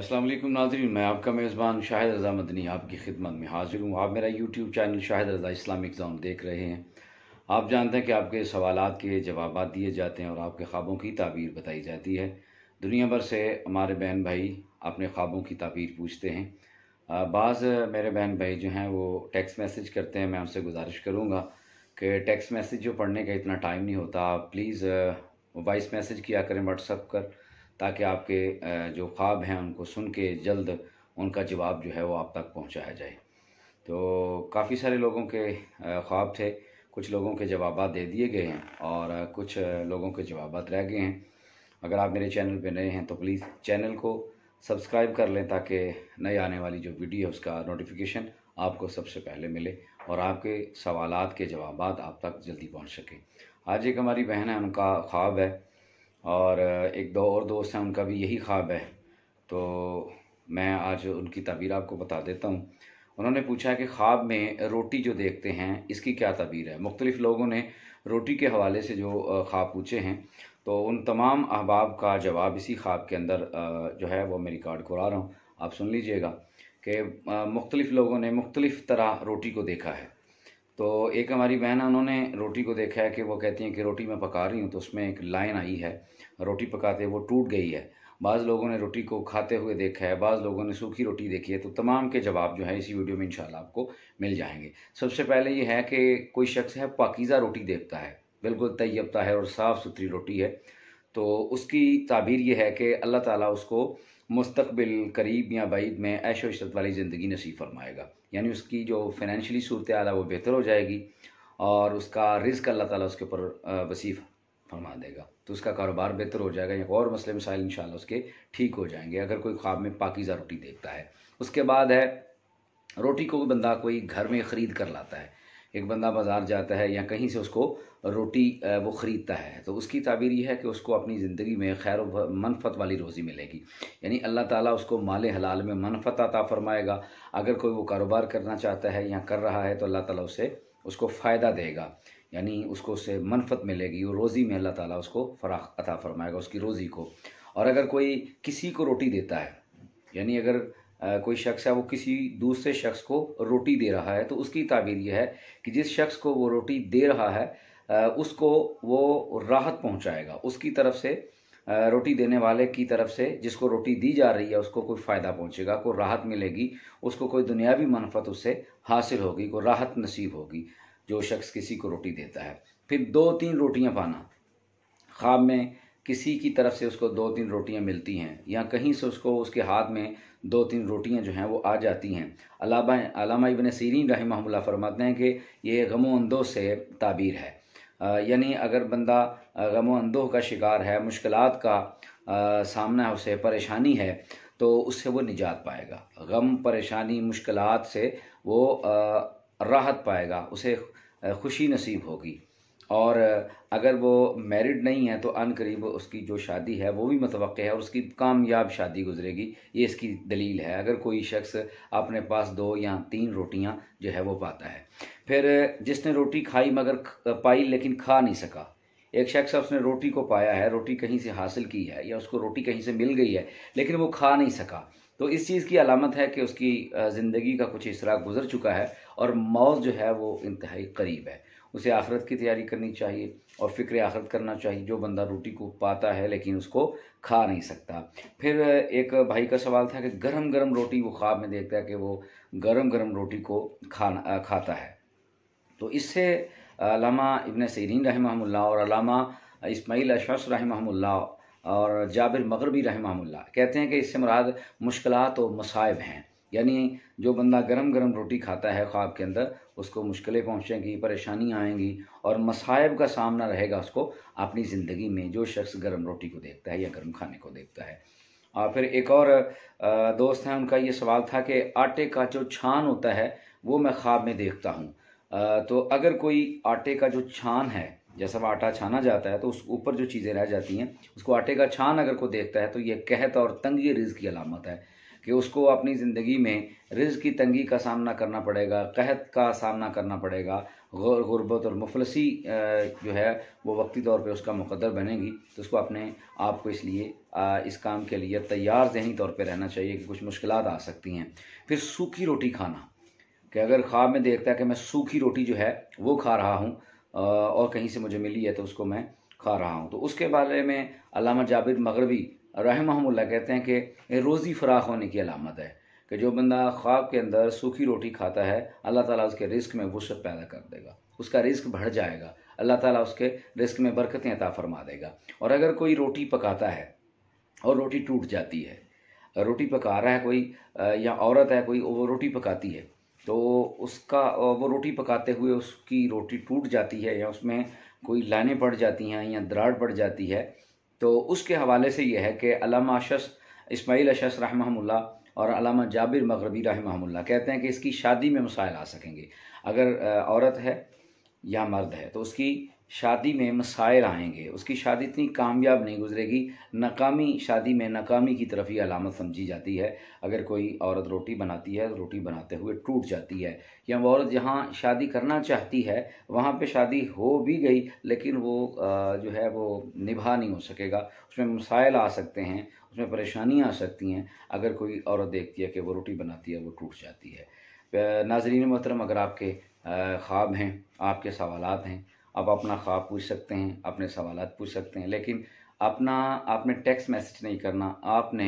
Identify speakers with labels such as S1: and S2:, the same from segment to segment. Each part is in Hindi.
S1: अस्सलाम वालेकुम नाजरीन मैं आपका मेज़बान शाहिद रज़ा मदनी आपकी खिदमत में हाजिर हूँ आप मेरा YouTube channel Shahid Raza Islamic zone देख रहे हैं आप जानते हैं कि आपके सवाल के जवाब दिए जाते हैं और आपके ख्वाबों की ताबीर बताई जाती है दुनिया भर से हमारे बहन भाई अपने ख्वाबों की ताबीर पूछते हैं बाज़ मेरे बहन भाई जो हैं वो टेक्स्ट मैसेज करते हैं मैं उनसे गुजारिश करूँगा कि टेक्स्ट मैसेज जो पढ़ने का इतना टाइम नहीं होता प्लीज़ वॉइस मैसेज किया करें व्हाट्सअप कर ताकि आपके जो ख्वाब हैं उनको सुन के जल्द उनका जवाब जो है वो आप तक पहुंचाया जाए तो काफ़ी सारे लोगों के ख्वाब थे कुछ लोगों के जवाब दे दिए गए हैं और कुछ लोगों के जवाब रह गए हैं अगर आप मेरे चैनल पर नए हैं तो प्लीज़ चैनल को सब्सक्राइब कर लें ताकि नई आने वाली जो वीडियो है उसका नोटिफिकेशन आपको सबसे पहले मिले और आपके सवालात के जवाब आप तक जल्दी पहुंच सके आज एक हमारी बहन है उनका ख्वाब है और एक दो और दोस्त हैं उनका भी यही ख्वाब है तो मैं आज उनकी तबीर आपको बता देता हूँ उन्होंने पूछा कि ख्वाब में रोटी जो देखते हैं इसकी क्या तबीर है मुख्तलिफ़ लोगों ने रोटी के हवाले से जो ख्वाब पूछे हैं तो उन तमाम अहबाब का जवाब इसी ख्वाब के अंदर जो है वो मैं रिकॉर्ड करा रहा हूँ आप सुन लीजिएगा कि मुख्तलिफ़ लोगों ने मुख्तलिफ़ तरह रोटी को देखा है तो एक हमारी बहन है उन्होंने रोटी को देखा है कि वो कहती हैं कि रोटी मैं पका रही हूँ तो उसमें एक लाइन आई है रोटी पकाते वो टूट गई है बाज़ लोगों ने रोटी को खाते हुए देखा है बाज़ लोगों ने सूखी रोटी देखी है तो तमाम के जवाब जो है इसी वीडियो में इंशाल्लाह आपको मिल जाएंगे सबसे पहले ये है कि कोई शख्स है पाकिज़ा रोटी देखता है बिल्कुल तैयबता है और साफ़ सुथरी रोटी है तो उसकी ताबीर यह है कि अल्लाह ताला उसको मुस्तबिल करीब या बैद में ऐशो इशरत वाली ज़िंदगी नसीब फरमाएगा यानी उसकी जो फिनशली सूरत है वो बेहतर हो जाएगी और उसका रिज्क अल्लाह ताला उसके ऊपर वसीफ़ फरमा देगा तो उसका कारोबार बेहतर हो जाएगा या और मसले मसाइल इन उसके ठीक हो जाएंगे अगर कोई ख्वाब में पाकिज़ा रोटी देखता है उसके बाद है रोटी को बंदा कोई घर में ख़रीद कर लाता है एक बंदा बाज़ार जाता है या कहीं से उसको रोटी वो ख़रीदता है तो उसकी ताबीर यह है कि उसको अपनी ज़िंदगी में खैर मनफत वाली रोज़ी मिलेगी यानी अल्लाह ताला उसको माल हलाल में मनफत अता फ़रमाएगा अगर कोई वो कारोबार करना चाहता है या कर रहा है तो अल्लाह ताला उसे उसको फ़ायदा देगा यानी उसको उससे मनफत मिलेगी वो रोज़ी में अल्लाह ताला उसको फराख अता फ़रमाएगा उसकी रोज़ी को और अगर कोई किसी को रोटी देता है यानी अगर कोई शख्स है वो किसी दूसरे शख्स को रोटी दे रहा है तो उसकी ताबीर यह है कि जिस शख्स को वो रोटी दे रहा है उसको वो राहत पहुंचाएगा उसकी तरफ से रोटी देने वाले की तरफ से जिसको रोटी दी जा रही है उसको कोई फ़ायदा पहुंचेगा कोई राहत मिलेगी उसको कोई दुनियावी मनफत उससे हासिल होगी कोई राहत नसीब होगी जो शख्स किसी को रोटी देता है फिर दो तीन रोटियां पाना ख्वाब में किसी की तरफ से उसको दो तीन रोटियां मिलती हैं या कहीं से उसको उसके हाथ में दो तीन रोटियां जो हैं वो आ जाती हैं अलामा इबन सीरीन रही फरमाते हैं कि ये गमो अंदों से ताबीर है यानी अगर बंदा गमो अंदोह का शिकार है मुश्किल का सामना है उसे परेशानी है तो उससे वो निजात पाएगा गम परेशानी मुश्किल से वो राहत पाएगा उसे खुशी नसीब होगी और अगर वो मैरिड नहीं है तो अन करीब उसकी जो शादी है वो भी मतव है और उसकी कामयाब शादी गुजरेगी ये इसकी दलील है अगर कोई शख्स अपने पास दो या तीन रोटियां जो है वो पाता है फिर जिसने रोटी खाई मगर पाई लेकिन खा नहीं सका एक शख्स उसने रोटी को पाया है रोटी कहीं से हासिल की है या उसको रोटी कहीं से मिल गई है लेकिन वो खा नहीं सका तो इस चीज़ की अलामत है कि उसकी ज़िंदगी का कुछ इसरा गुजर चुका है और मौत जो है वो इंतहाई करीब है उसे आखरत की तैयारी करनी चाहिए और फ़िक्र आखरत करना चाहिए जो बंदा रोटी को पाता है लेकिन उसको खा नहीं सकता फिर एक भाई का सवाल था कि गरम गरम रोटी वो ख्वाब में देखता है कि वो गरम गरम रोटी को खाना खाता है तो इससे अलामा इबन सरीन रहमल्ला और अलामा इस्माईल अशस रहमल्ला और जाबिर मगरबी रहमल्ला कहते हैं कि इससे मुराद मुश्किल और मसायब हैं यानी जो बंदा गरम गरम रोटी खाता है ख्वाब के अंदर उसको मुश्किलें पहुंचेंगी परेशानियां आएंगी और मसायब का सामना रहेगा उसको अपनी ज़िंदगी में जो शख्स गर्म रोटी को देखता है या गर्म खाने को देखता है और फिर एक और दोस्त हैं उनका ये सवाल था कि आटे का जो छान होता है वो मैं ख्वाब में देखता हूँ तो अगर कोई आटे का जो छान है जैसा वह आटा छाना जाता है तो उस ऊपर जो चीज़ें रह जाती हैं उसको आटे का छान अगर को देखता है तो ये कहत और तंगी रिज की अलामत है कि उसको अपनी ज़िंदगी में रिज की तंगी का सामना करना पड़ेगा कहत का सामना करना पड़ेगा गुरबत और मुफलसी जो है वो वक्ती तौर पे उसका मुकदर बनेगी तो उसको अपने आप को इसलिए इस काम के लिए तैयार जहनी तौर पे रहना चाहिए कि कुछ मुश्किल आ सकती हैं फिर सूखी रोटी खाना कि अगर ख्वाब में देखता है कि मैं सूखी रोटी जो है वो खा रहा हूँ और कहीं से मुझे मिली है तो उसको मैं खा रहा हूँ तो उसके बारे में अलामा जाबिर मगरबी रहमहमुल्ला कहते हैं कि रोज़ी फराख होने की अलामत है कि जो बंदा ख्वाब के अंदर सूखी रोटी खाता है अल्लाह ताला उसके रिस्क में वसत पैदा कर देगा उसका रिस्क बढ़ जाएगा अल्लाह ताला उसके रिस्क में बरकतें अता फरमा देगा और अगर कोई रोटी पकाता है और रोटी टूट जाती है रोटी पका रहा है कोई या औरत है कोई वो रोटी पकाती है तो उसका वो रोटी पकाते हुए उसकी रोटी टूट जाती है या उसमें कोई लाने पड़ जाती हैं या दराड़ पड़ जाती है तो उसके हवाले से यह है कि अलामा अशस इसमाइल अशस रहमहुल्ला और अलामा जाबिर मगरबी रहमहुल्ला कहते हैं कि इसकी शादी में मसाइल आ सकेंगे अगर औरत है या मर्द है तो उसकी शादी में मसाइल आएंगे उसकी शादी इतनी कामयाब नहीं गुजरेगी नाकामी शादी में नाकामी की तरफ ही अलामत समझी जाती है अगर कोई औरत रोटी बनाती है तो रोटी बनाते हुए टूट जाती है या वो औरत जहाँ शादी करना चाहती है वहाँ पे शादी हो भी गई लेकिन वो जो है वो निभा नहीं हो सकेगा उसमें मसाइल आ सकते हैं उसमें परेशानियाँ आ सकती हैं अगर कोई औरत देखती है कि वो रोटी बनाती है वो टूट जाती है नाजरीन मोहतरम अगर आपके ख्वाब हैं आपके सवालत हैं आप अपना ख्वाब पूछ सकते हैं अपने सवाल पूछ सकते हैं लेकिन अपना आपने टेक्स्ट मैसेज नहीं करना आपने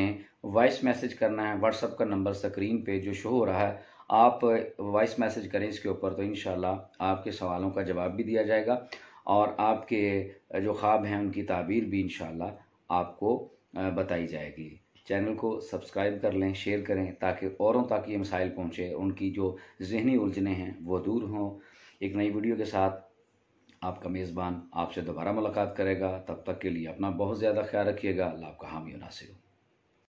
S1: वॉइस मैसेज करना है व्हाट्सअप का नंबर स्क्रीन पे जो शो हो रहा है आप वॉइस मैसेज करें इसके ऊपर तो इन आपके सवालों का जवाब भी दिया जाएगा और आपके जो ख्वाब हैं उनकी ताबीर भी इन आपको बताई जाएगी चैनल को सब्सक्राइब कर लें शेयर करें ताकि औरों तक ये मसाइल पहुँचे उनकी जो जहनी उलझने हैं वो दूर हों एक नई वीडियो के साथ आपका मेज़बान आपसे दोबारा मुलाकात करेगा तब तक के लिए अपना बहुत ज़्यादा ख्याल रखिएगा लाभ का हामी नासिर